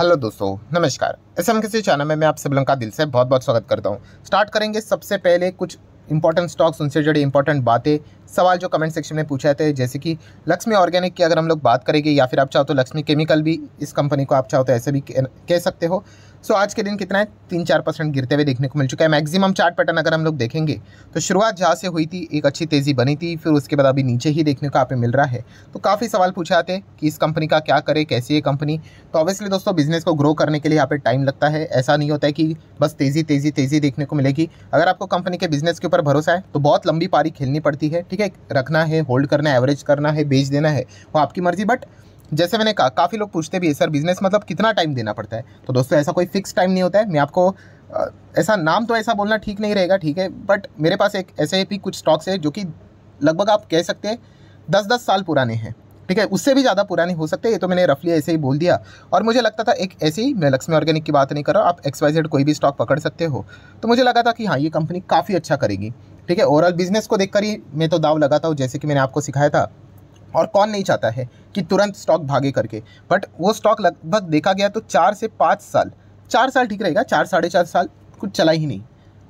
hello दोस्तों नमस्कार S M किसी चैनल में मैं आप सब का दिल से बहुत बहुत स्वागत करता हूँ स्टार्ट करेंगे सबसे पहले कुछ इंपॉर्टेंट स्टॉक्स उनसे जुड़ी इंपॉर्टेंट बातें सवाल जो कमेंट सेक्शन में पूछे थे जैसे कि लक्ष्मी ऑर्गेनिक की अगर हम लोग बात करेंगे या फिर आप चाहो तो लक्ष्मी केमिकल भी इस कंपनी को आप चाहो तो ऐसे भी कह सकते हो सो आज के दिन कितना है तीन चार परसेंट गिरते हुए देखने को मिल चुका है मैक्सिमम चार्ट पैटर्न अगर हम लोग देखेंगे तो शुरुआत जहाँ से हुई थी एक अच्छी तेज़ी बनी थी फिर उसके बाद अभी नीचे ही देखने को आप मिल रहा है तो काफ़ी सवाल पूछे आते हैं कि इस कंपनी का क्या करे कैसी है कंपनी तो ऑब्वियसली दोस्तों बिजनेस को ग्रो करने के लिए यहाँ पर टाइम लगता है ऐसा नहीं होता है कि बस तेज़ी तेज़ी तेज़ी देखने को मिलेगी अगर आपको कंपनी के बिजनेस के ऊपर भरोसा है तो बहुत लंबी पारी खेलनी पड़ती है ठीक है ठीक है रखना है होल्ड करना है एवरेज करना है बेच देना है वो आपकी मर्जी बट जैसे मैंने कहा काफ़ी लोग पूछते भी है सर बिजनेस मतलब कितना टाइम देना पड़ता है तो दोस्तों ऐसा कोई फिक्स टाइम नहीं होता है मैं आपको ऐसा नाम तो ऐसा बोलना ठीक नहीं रहेगा ठीक है बट मेरे पास एक ऐसे भी कुछ स्टॉक्स है जो कि लगभग आप कह सकते हैं दस दस साल पुराने हैं ठीक है उससे भी ज़्यादा पुराने हो सकते हैं ये तो मैंने रफली ऐसे ही बोल दिया और मुझे लगता था एक ऐसे ही मैं लक्ष्मी ऑर्गेनिक की बात नहीं कर रहा आप एक्स वाई जेड कोई भी स्टॉक पकड़ सकते हो तो मुझे लगा था कि हाँ ये कंपनी काफ़ी अच्छा करेगी ठीक है ओवरऑल बिजनेस को देखकर ही मैं तो दाव लगाता हूँ जैसे कि मैंने आपको सिखाया था और कौन नहीं चाहता है कि तुरंत स्टॉक भागे करके बट वो स्टॉक लगभग देखा गया तो चार से पाँच साल चार साल ठीक रहेगा चार साढ़े चार साल कुछ चला ही नहीं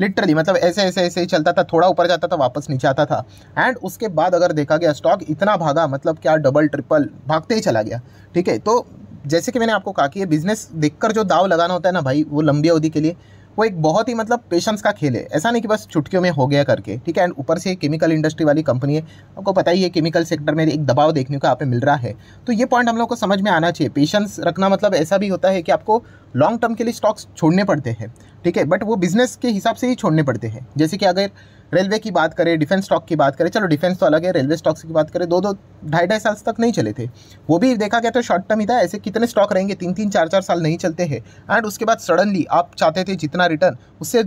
लिटरली मतलब ऐसे ऐसे ऐसे ही चलता था थोड़ा ऊपर जाता था वापस नीचे आता था एंड उसके बाद अगर देखा गया स्टॉक इतना भागा मतलब क्या डबल ट्रिपल भागते ही चला गया ठीक है तो जैसे कि मैंने आपको कहा कि ये बिज़नेस देखकर जो दाव लगाना होता है ना भाई वो लंबी अवधि के लिए वो एक बहुत ही मतलब पेशेंस का खेल है ऐसा नहीं कि बस छुटकियों में हो गया करके ठीक है एंड ऊपर से केमिकल इंडस्ट्री वाली कंपनी है आपको पता ही है केमिकल सेक्टर में एक दबाव देखने को आप मिल रहा है तो ये पॉइंट हम लोग को समझ में आना चाहिए पेशेंस रखना मतलब ऐसा भी होता है कि आपको लॉन्ग टर्म के लिए स्टॉक्स छोड़ने पड़ते हैं ठीक है बट वो बिजनेस के हिसाब से ही छोड़ने पड़ते हैं जैसे कि अगर रेलवे की बात करें डिफेंस स्टॉक की बात करें चलो डिफेंस तो अलग है रेलवे स्टॉक्स की बात करें दो दो ढाई ढाई साल तक नहीं चले थे वो भी देखा गया तो शॉर्ट टर्म ही था ऐसे कितने स्टॉक रहेंगे तीन तीन चार चार साल नहीं चलते हैं एंड उसके बाद सडनली आप चाहते थे जितना रिटर्न उससे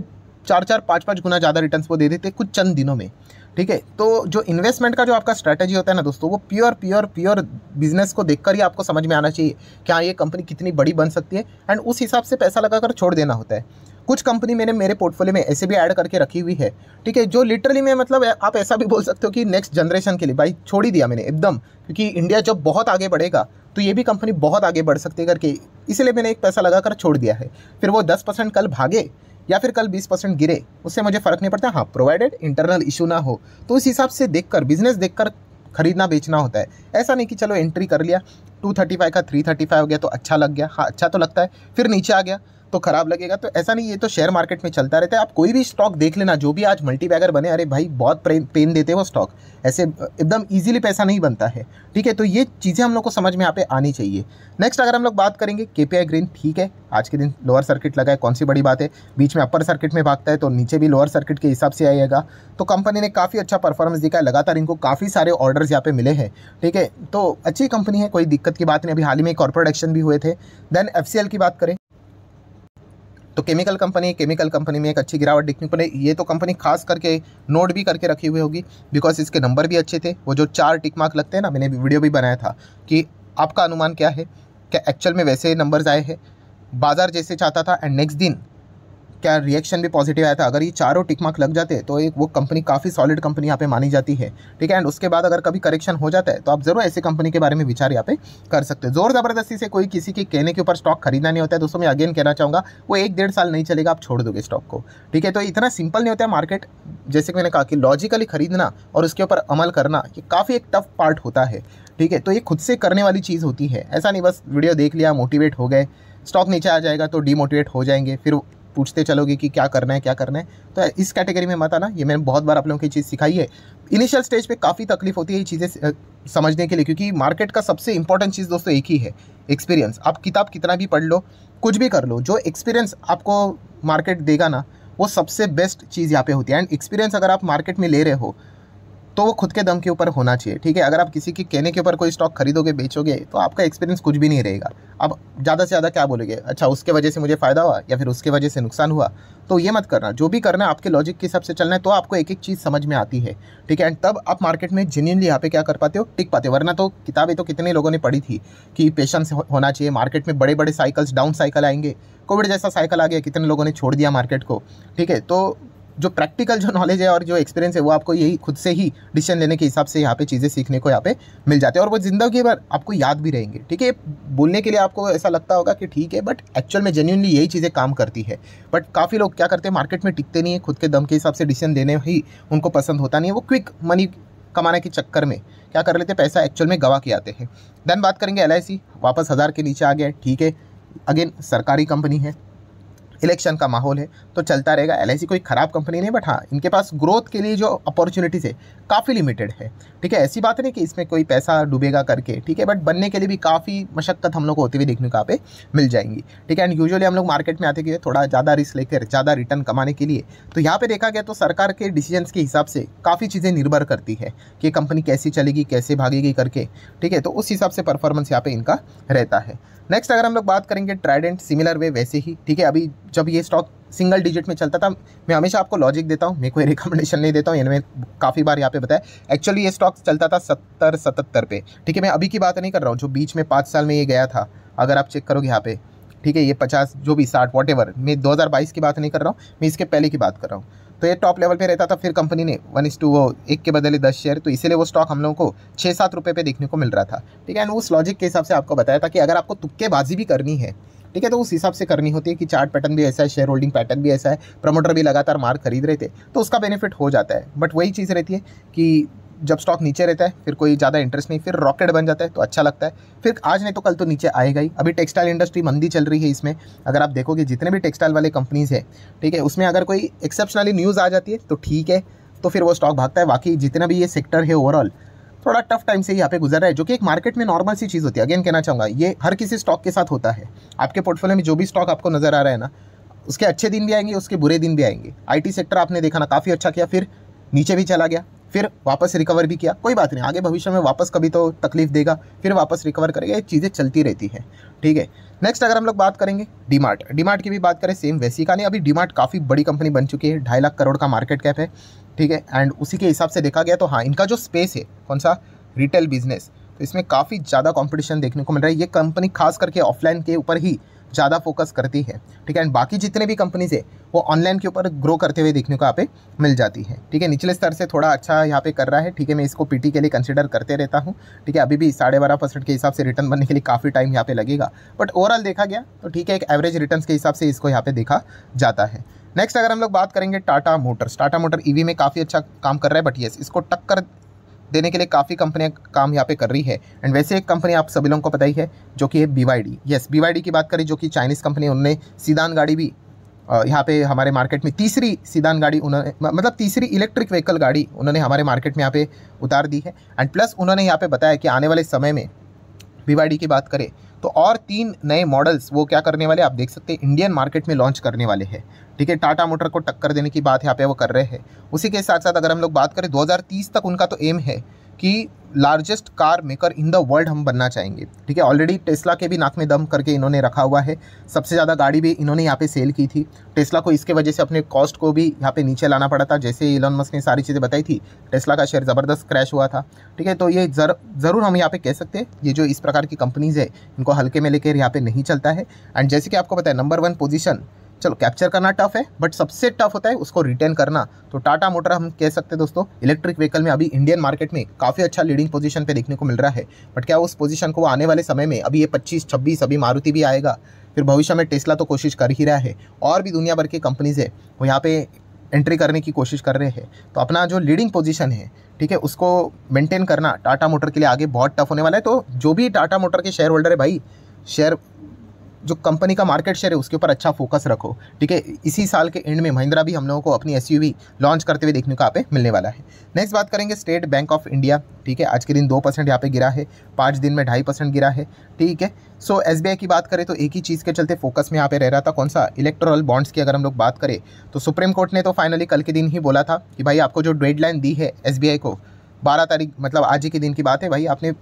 चार चार पाँच पाँच गुना ज़्यादा रिटर्न वो दे देते कुछ चंद दिनों में ठीक है तो जो इन्वेस्टमेंट का जो आपका स्ट्रैटेजी होता है ना दोस्तों वो प्योर प्योर प्योर बिजनेस को देखकर ही आपको समझ में आना चाहिए क्या हाँ, ये कंपनी कितनी बड़ी बन सकती है एंड उस हिसाब से पैसा लगाकर छोड़ देना होता है कुछ कंपनी मैंने मेरे पोर्टफोलियो में ऐसे भी ऐड करके रखी हुई है ठीक है जो लिटरली मैं मतलब आप ऐसा भी बोल सकते हो कि नेक्स्ट जनरेशन के लिए भाई छोड़ ही दिया मैंने एकदम क्योंकि इंडिया जब बहुत आगे बढ़ेगा तो ये भी कंपनी बहुत आगे बढ़ सकती है करके इसलिए मैंने एक पैसा लगा कर छोड़ दिया है फिर वो दस परसेंट कल भागे या फिर कल 20 परसेंट गिरे उससे मुझे फ़र्क नहीं पड़ता हाँ प्रोवाइडेड इंटरनल इशू ना हो तो उस हिसाब से देखकर बिजनेस देखकर खरीदना बेचना होता है ऐसा नहीं कि चलो एंट्री कर लिया 235 का 335 हो गया तो अच्छा लग गया हाँ अच्छा तो लगता है फिर नीचे आ गया तो खराब लगेगा तो ऐसा नहीं ये तो शेयर मार्केट में चलता रहता है आप कोई भी स्टॉक देख लेना जो भी आज मल्टी बैगर बने अरे भाई बहुत पेन देते हैं वो स्टॉक ऐसे एकदम ईजिली पैसा नहीं बनता है ठीक है तो ये चीज़ें हम लोग को समझ में यहाँ पे आनी चाहिए नेक्स्ट अगर हम लोग बात करेंगे के ग्रीन ठीक है आज के दिन लोअर सर्किट लगा है कौन सी बड़ी बात है बीच में अपर सर्किट में भागता है तो नीचे भी लोअर सर्किट के हिसाब से आएगा तो कंपनी ने काफ़ी अच्छा परफॉर्मेंस दिखा है लगातार इनको काफ़ी सारे ऑर्डर्स यहाँ पे मिले हैं ठीक है तो अच्छी कंपनी है कोई दिक्कत की बात नहीं अभी हाल ही में कॉर्पोरेट एक्शन भी हुए थे देन एफ की बात करें तो केमिकल कंपनी केमिकल कंपनी में एक अच्छी गिरावट देखने को ये तो कंपनी खास करके नोट भी करके रखी हुई होगी बिकॉज इसके नंबर भी अच्छे थे वो जो चार टिक मार्क लगते हैं ना मैंने वीडियो भी बनाया था कि आपका अनुमान क्या है क्या एक्चुअल में वैसे नंबर्स आए हैं बाज़ार जैसे चाहता था एंड नेक्स्ट दिन क्या रिएक्शन भी पॉजिटिव आया था अगर ये चारों टिक मार्क लग जाते तो एक वो कंपनी काफ़ी सॉलिड कंपनी यहाँ पे मानी जाती है ठीक है एंड उसके बाद अगर कभी करेक्शन हो जाता है तो आप ज़रूर ऐसी कंपनी के बारे में विचार यहाँ पे कर सकते हो जोर ज़बरदस्ती से कोई किसी के कहने के ऊपर स्टॉक खरीदना नहीं होता है दोस्तों मैं अगेन कहना चाहूँगा वो एक डेढ़ साल नहीं चलेगा आप छोड़ दोगे स्टॉक को ठीक है तो इतना सिंपल नहीं होता है मार्केट जैसे कि मैंने कहा कि लॉजिकली खरीदना और उसके ऊपर अमल करना ये काफ़ी एक टफ पार्ट होता है ठीक है तो ये खुद से करने वाली चीज़ होती है ऐसा नहीं बस वीडियो देख लिया मोटिवेट हो गए स्टॉक नीचे आ जाएगा तो डीमोटिवेट हो जाएंगे फिर पूछते चलोगे कि क्या करना है क्या करना है तो इस कैटेगरी में मत आना ये मैंने बहुत बार आप लोगों की चीज़ सिखाई है इनिशियल स्टेज पे काफ़ी तकलीफ होती है ये चीज़ें समझने के लिए क्योंकि मार्केट का सबसे इंपॉर्टेंट चीज़ दोस्तों एक ही है एक्सपीरियंस आप किताब कितना भी पढ़ लो कुछ भी कर लो जो एक्सपीरियंस आपको मार्केट देगा ना वो सबसे बेस्ट चीज़ यहाँ पे होती है एंड एक्सपीरियंस अगर आप मार्केट में ले रहे हो तो वो खुद के दम के ऊपर होना चाहिए ठीक है अगर आप किसी के कहने के ऊपर कोई स्टॉक खरीदोगे बेचोगे तो आपका एक्सपीरियंस कुछ भी नहीं रहेगा अब ज़्यादा से ज़्यादा क्या बोलोगे अच्छा उसके वजह से मुझे फ़ायदा हुआ या फिर उसके वजह से नुकसान हुआ तो ये मत करना जो भी करना है आपके लॉजिक के हिसाब से चलना है तो आपको एक एक चीज़ समझ में आती है ठीक है एंड तब आप मार्केट में जेन्यनली यहाँ पे क्या कर पाते हो टिक पाते हो वरना तो किताबें तो कितने लोगों ने पढ़ी थी कि पेशेंस होना चाहिए मार्केट में बड़े बड़े साइकिल्स डाउन साइकिल आएंगे कोविड जैसा साइकिल आ गया कितने लोगों ने छोड़ दिया मार्केट को ठीक है तो जो प्रैक्टिकल जो नॉलेज है और जो एक्सपीरियंस है वो आपको यही खुद से ही डिसीजन लेने के हिसाब से यहाँ पे चीज़ें सीखने को यहाँ पे मिल जाते हैं और वो ज़िंदगी भर आपको याद भी रहेंगे ठीक है बोलने के लिए आपको ऐसा लगता होगा कि ठीक है बट एक्चुअल में जेन्यूनली यही चीज़ें काम करती है बट काफ़ी लोग क्या करते हैं मार्केट में टिकते नहीं है खुद के दम के हिसाब से डिसीजन देने ही उनको पसंद होता नहीं है वो क्विक मनी कमाने के चक्कर में क्या कर लेते हैं पैसा एक्चुअल में गवा के आते हैं देन बात करेंगे एल वापस हज़ार के नीचे आ गया ठीक है अगेन सरकारी कंपनी है इलेक्शन का माहौल है तो चलता रहेगा एल कोई ख़राब कंपनी नहीं बट हाँ इनके पास ग्रोथ के लिए जो अपॉर्चुनिटीज़ है काफ़ी लिमिटेड है ठीक है ऐसी बात नहीं कि इसमें कोई पैसा डूबेगा करके ठीक है बट बनने के लिए भी काफ़ी मशक्क़त हम लोग को होती हुई देखने को आप मिल जाएंगी ठीक है एंड यूजुअली हम लोग मार्केट में आते कि थोड़ा ज़्यादा रिस्क लेकर ज़्यादा रिटर्न कमाने के लिए तो यहाँ पे देखा गया तो सरकार के डिसीजन के हिसाब से काफ़ी चीज़ें निर्भर करती है कि कंपनी कैसी चलेगी कैसे भागेगी करके ठीक है तो उस हिसाब से परफॉर्मेंस यहाँ पर इनका रहता है नेक्स्ट अगर हम लोग बात करेंगे ट्राइडेंट सिमिलर वे वैसे ही ठीक है अभी जब ये स्टॉक सिंगल डिजिट में चलता था मैं हमेशा आपको लॉजिक देता हूँ मैं कोई रिकमेंडेशन नहीं देता हूँ यानी काफ़ी बार यहाँ पे बताया एक्चुअली ये स्टॉक चलता था सत्तर सतहत्तर पे ठीक है मैं अभी की बात नहीं कर रहा हूँ जो बीच में पाँच साल में ये गया था अगर आप चेक करोगे यहाँ पे ठीक है ये पचास जो भी साठ वॉट मैं दो की बात नहीं कर रहा हूँ मैं इसके पहले की बात कर रहा हूँ तो ये टॉप लेवल पे रहता था फिर कंपनी ने वन इस टू वो एक के बदले दस शेयर तो इसीलिए वो स्टॉक हम लोगों को छः सात रुपये पे देखने को मिल रहा था ठीक है एंड उस लॉजिक के हिसाब से आपको बताया था कि अगर आपको तुक्केबाजी भी करनी है ठीक है तो उस हिसाब से करनी होती है कि चार्ट पैटर्न भी ऐसा है शेयर होल्डिंग पैटर्न भी ऐसा है प्रमोटर भी लगातार मार्क खरीद रहे थे तो उसका बेनिफिट हो जाता है बट वही चीज़ रहती है कि जब स्टॉक नीचे रहता है फिर कोई ज़्यादा इंटरेस्ट नहीं फिर रॉकेट बन जाता है तो अच्छा लगता है फिर आज नहीं तो कल तो नीचे आएगा ही अभी टेक्सटाइल इंडस्ट्री मंदी चल रही है इसमें अगर आप देखोगे जितने भी टेक्सटाइल वाले कंपनीज़ है ठीक है उसमें अगर कोई एक्सेप्शनली न्यूज़ आ जाती है तो ठीक है तो फिर वो स्टॉक भागता है बाकी जितना भी ये सेक्टर है ओवरऑल थोड़ा टफ टाइम से यहाँ पे गुजर रहा है जो कि एक मार्केट में नॉर्मल सी चीज़ होती है अगेन कहना चाहूँगा ये हर किसी स्टॉक के साथ होता है आपके पोर्टफोलियो में जो भी स्टॉक आपको नज़र आ रहा है ना उसके अच्छे दिन भी आएंगे उसके बुरे दिन भी आएंगे आईटी सेक्टर आपने देखा ना काफ़ी अच्छा किया फिर नीचे भी चला गया फिर वापस रिकवर भी किया कोई बात नहीं आगे भविष्य में वापस कभी तो तकलीफ देगा फिर वापस रिकवर करेगा ये चीज़ें चलती रहती है ठीक है नेक्स्ट अगर हम लोग बात करेंगे डीमार्ट डीमार्ट की भी बात करें सेम वैसी का नहीं अभी डीमार्ट काफ़ी बड़ी कंपनी बन चुकी है ढाई लाख करोड़ का मार्केट कैप है ठीक है एंड उसी के हिसाब से देखा गया तो हाँ इनका जो स्पेस है कौन सा रिटेल बिजनेस तो इसमें काफ़ी ज़्यादा कॉम्पिटिशन देखने को मिल रहा है ये कंपनी खास करके ऑफलाइन के ऊपर ही ज़्यादा फोकस करती है ठीक है एंड बाकी जितने भी कंपनीज है वो ऑनलाइन के ऊपर ग्रो करते हुए देखने को यहाँ पे मिल जाती है ठीक है निचले स्तर से थोड़ा अच्छा यहाँ पे कर रहा है ठीक है मैं इसको पीटी के लिए कंसिडर करते रहता हूँ ठीक है अभी भी साढ़े बारह परसेंट के हिसाब से रिटर्न बनने के लिए काफ़ी टाइम यहाँ पे लगेगा बट ओवरऑल देखा गया तो ठीक है एक एवरेज रिटर्न के हिसाब से इसको यहाँ पे देखा जाता है नेक्स्ट अगर हम लोग बात करेंगे Tata Motors Tata Motor EV में काफ़ी अच्छा काम कर रहा है बट येस इसको टक्कर देने के लिए काफ़ी कंपनियां काम यहाँ पे कर रही है एंड वैसे एक कंपनी आप सभी लोगों को पता ही है जो कि है बी यस बी की बात करें जो कि चाइनीज़ कंपनी उन्होंने सीदान गाड़ी भी यहाँ पे हमारे मार्केट में तीसरी सीदान गाड़ी उन्होंने मतलब तीसरी इलेक्ट्रिक व्हीकल गाड़ी उन्होंने हमारे मार्केट में यहाँ पे उतार दी है एंड प्लस उन्होंने यहाँ पे बताया कि आने वाले समय में वीवाडी की बात करें तो और तीन नए मॉडल्स वो क्या करने वाले आप देख सकते हैं इंडियन मार्केट में लॉन्च करने वाले हैं ठीक है टाटा मोटर को टक्कर देने की बात यहाँ पे वो कर रहे हैं उसी के साथ साथ अगर हम लोग बात करें 2030 तक उनका तो एम है कि largest car maker in the world हम बनना चाहेंगे ठीक है ऑलरेडी टेस्ला के भी नाक में दम करके इन्होंने रखा हुआ है सबसे ज़्यादा गाड़ी भी इन्होंने यहाँ पे सेल की थी टेस्ला को इसके वजह से अपने कॉस्ट को भी यहाँ पे नीचे लाना पड़ा था जैसे इलॉन मस्क ने सारी चीज़ें बताई थी टेस्ला का शेयर ज़बरदस्त क्रैश हुआ था ठीक है तो ये जर, ज़रूर हम यहाँ पे कह सकते हैं ये जो इस प्रकार की कंपनीज़ है इनको हल्के में लेकर यहाँ पर नहीं चलता है एंड जैसे कि आपको पता है नंबर वन पोजिशन चलो कैप्चर करना टफ है बट सबसे टफ होता है उसको रिटेन करना तो टाटा मोटर हम कह सकते हैं दोस्तों इलेक्ट्रिक व्हीकल में अभी इंडियन मार्केट में काफ़ी अच्छा लीडिंग पोजीशन पे देखने को मिल रहा है बट क्या उस पोजीशन को वो आने वाले समय में अभी ये 25 26 अभी मारुति भी आएगा फिर भविष्य में टेस्ला तो कोशिश कर ही रहा है और भी दुनिया भर की कंपनीज़ है वो यहाँ पे एंट्री करने की कोशिश कर रहे हैं तो अपना जो लीडिंग पोजीशन है ठीक है उसको मेंटेन करना टाटा मोटर के लिए आगे बहुत टफ होने वाला है तो जो भी टाटा मोटर के शेयर होल्डर है भाई शेयर जो कंपनी का मार्केट शेयर है उसके ऊपर अच्छा फोकस रखो ठीक है इसी साल के एंड में महिंद्रा भी हम लोगों को अपनी एस लॉन्च करते हुए देखने को यहाँ पे मिलने वाला है नेक्स्ट बात करेंगे स्टेट बैंक ऑफ इंडिया ठीक है आज के दिन दो परसेंट यहाँ पे गिरा है पाँच दिन में ढाई परसेंट गिरा है ठीक है सो एस की बात करें तो एक ही चीज़ के चलते फोकस में यहाँ पे रह रहा था कौन सा इलेक्ट्रल बॉन्ड्स की अगर हम लोग बात करें तो सुप्रीम कोर्ट ने तो फाइनली कल के दिन ही बोला था कि भाई आपको जो डेडलाइन दी है एस को बारह तारीख मतलब आज ही के दिन की बात है भाई आपने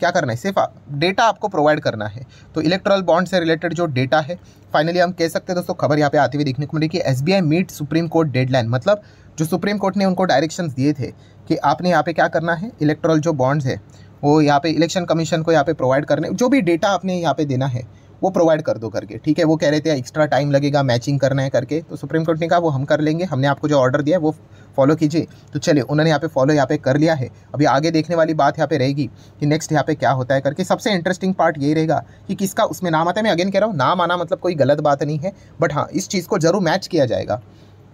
क्या करना है सिर्फ डेटा आपको प्रोवाइड करना है तो इलेक्ट्रल बॉन्ड से रिलेटेड जो डेटा है फाइनली हम कह सकते हैं दोस्तों खबर यहाँ पे आती हुई देखने को मिली कि एस मीट सुप्रीम कोर्ट डेडलाइन मतलब जो सुप्रीम कोर्ट ने उनको डायरेक्शंस दिए थे कि आपने यहाँ पे क्या करना है इलेक्ट्रल जो बॉन्ड्स है वो यहाँ पे इलेक्शन कमीशन को यहाँ पे प्रोवाइड करने जो भी डेटा आपने यहाँ पे देना है वो प्रोवाइड कर दो करके ठीक है वो कह रहे थे एक्स्ट्रा टाइम लगेगा मैचिंग करना है करके तो सुप्रीम कोर्ट ने कहा वो हम कर लेंगे हमने आपको जो ऑर्डर दिया है वो फॉलो कीजिए तो चलिए उन्होंने यहाँ पे फॉलो यहाँ पे कर लिया है अभी आगे देखने वाली बात यहाँ पे रहेगी कि नेक्स्ट यहाँ पे क्या होता है करके सबसे इंटरेस्टिंग पार्ट ये रहेगा कि किसका उसमें नाम आता है मैं अगेन कह रहा हूँ नाम आना मतलब कोई गलत बात नहीं है बट हाँ इस चीज़ को जरूर मैच किया जाएगा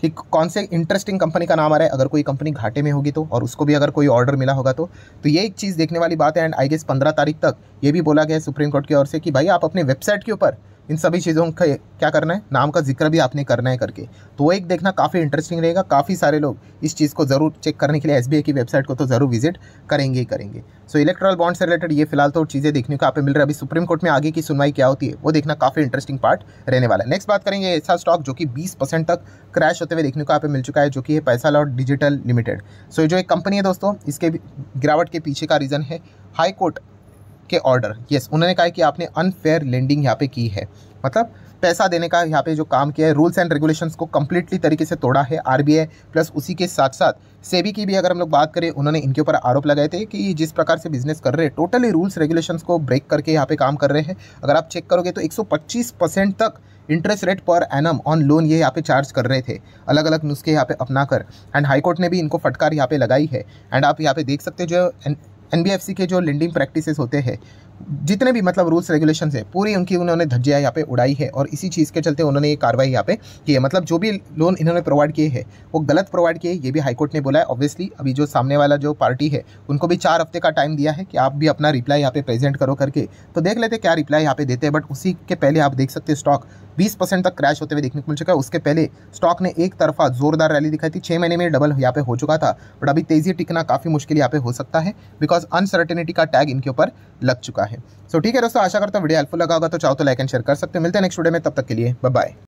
कि कौन से इंटरेस्टिंग कंपनी का नाम आ रहा है अगर कोई कंपनी घाटे में होगी तो और उसको भी अगर कोई ऑर्डर मिला होगा तो तो ये एक चीज़ देखने वाली बात है एंड आई गेस पंद्रह तारीख तक ये भी बोला गया सुप्रीम कोर्ट की ओर से कि भाई आप अपने वेबसाइट के ऊपर इन सभी चीज़ों का क्या करना है नाम का जिक्र भी आपने करना है करके तो वो एक देखना काफ़ी इंटरेस्टिंग रहेगा काफ़ी सारे लोग इस चीज़ को ज़रूर चेक करने के लिए एस की वेबसाइट को तो ज़रूर विजिट करेंगे ही करेंगे सो इलेक्ट्रल बॉन्ड से रिलेटेड ये फिलहाल तो चीज़ें देखने को आप मिल रहा है अभी सुप्रीम कोर्ट में आगे की सुनवाई क्या होती है वो देखना काफ़ी इंटरेस्टिंग पार्ट रहने वाला है नेक्स्ट बात करेंगे ऐसा स्टॉक जो कि बीस तक क्रैश होते हुए देखने को आप मिल चुका है जो कि है पैसा लॉट डिजिटल लिमिटेड सो जो एक कंपनी है दोस्तों इसके गिरावट के पीछे का रीज़न है हाई कोर्ट के ऑर्डर यस उन्होंने कहा कि आपने अनफेयर लेंडिंग यहाँ पे की है मतलब पैसा देने का यहाँ पे जो काम किया है रूल्स एंड रेगुलेशंस को कम्प्लीटली तरीके से तोड़ा है आरबीआई प्लस उसी के साथ साथ सेबी की भी अगर हम लोग बात करें उन्होंने इनके ऊपर आरोप लगाए थे कि जिस प्रकार से बिजनेस कर रहे हैं टोटली रूल्स रेगुलेशंस को ब्रेक करके यहाँ पे काम कर रहे हैं अगर आप चेक करोगे तो एक परसेंट तक इंटरेस्ट रेट पर एनम ऑन लोन ये यहाँ पे चार्ज कर रहे थे अलग अलग नुस्खे यहाँ पे अपना कर एंड हाईकोर्ट ने भी इनको फटकार यहाँ पे लगाई है एंड आप यहाँ पे देख सकते हो जो एन के जो लेंडिंग प्रैक्टिसेस होते हैं जितने भी मतलब रूल्स रेगुलेशन है पूरी उनकी उन्होंने धज्जियाँ यहाँ पे उड़ाई है और इसी चीज़ के चलते उन्होंने ये कार्रवाई यहाँ पे की है मतलब जो भी लोन इन्होंने प्रोवाइड किए हैं वो गलत प्रोवाइड किए ये भी हाईकोर्ट ने बोला है ऑब्वियसली अभी जो सामने वाला जो पार्टी है उनको भी चार हफ्ते का टाइम दिया है कि आप भी अपना रिप्लाई यहाँ पे प्रेजेंट करो करके तो देख लेते क्या रिप्लाई यहाँ पे देते हैं बट उसी के पहले आप देख सकते स्टॉक बीस परसेंट तक क्रैश होते हुए देखने को मिल चुका है उसके पहले स्टॉक ने एक तरफा जोरदार रैली दिखाई थी छः महीने में डबल यहाँ पे हो चुका था बट अभी तेजी टिकना काफ़ी मुश्किल यहाँ पे हो सकता है बिकॉज अनसर्टेनिटी का टैग इनके ऊपर लग चुका है है सो so, ठीक है दोस्तों आशा करता हूँ वीडियो हेल्पफुल लगा होगा तो चाहो तो लाइक एंड शेयर कर सकते हो मिलते हैं नेक्स्ट वीडियो में तब तक के लिए बाय